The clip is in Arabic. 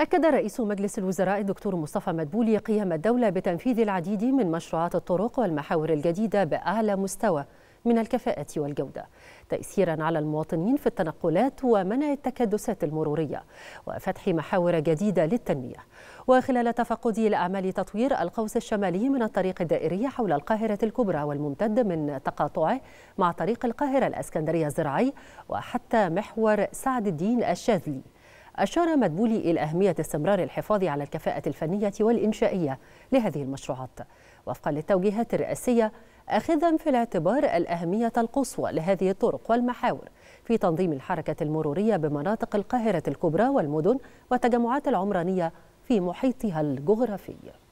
أكد رئيس مجلس الوزراء الدكتور مصطفى مدبولي قيام الدولة بتنفيذ العديد من مشروعات الطرق والمحاور الجديدة بأعلى مستوى من الكفاءة والجودة تأثيرا على المواطنين في التنقلات ومنع التكدسات المرورية وفتح محاور جديدة للتنمية وخلال تفقد لأعمال تطوير القوس الشمالي من الطريق الدائري حول القاهرة الكبرى والممتد من تقاطعه مع طريق القاهرة الأسكندرية الزراعي وحتى محور سعد الدين الشاذلي أشار مدبولي إلى أهمية استمرار الحفاظ على الكفاءة الفنية والإنشائية لهذه المشروعات وفقا للتوجيهات الرئاسية أخذا في الاعتبار الأهمية القصوى لهذه الطرق والمحاور في تنظيم الحركة المرورية بمناطق القاهرة الكبرى والمدن والتجمعات العمرانية في محيطها الجغرافي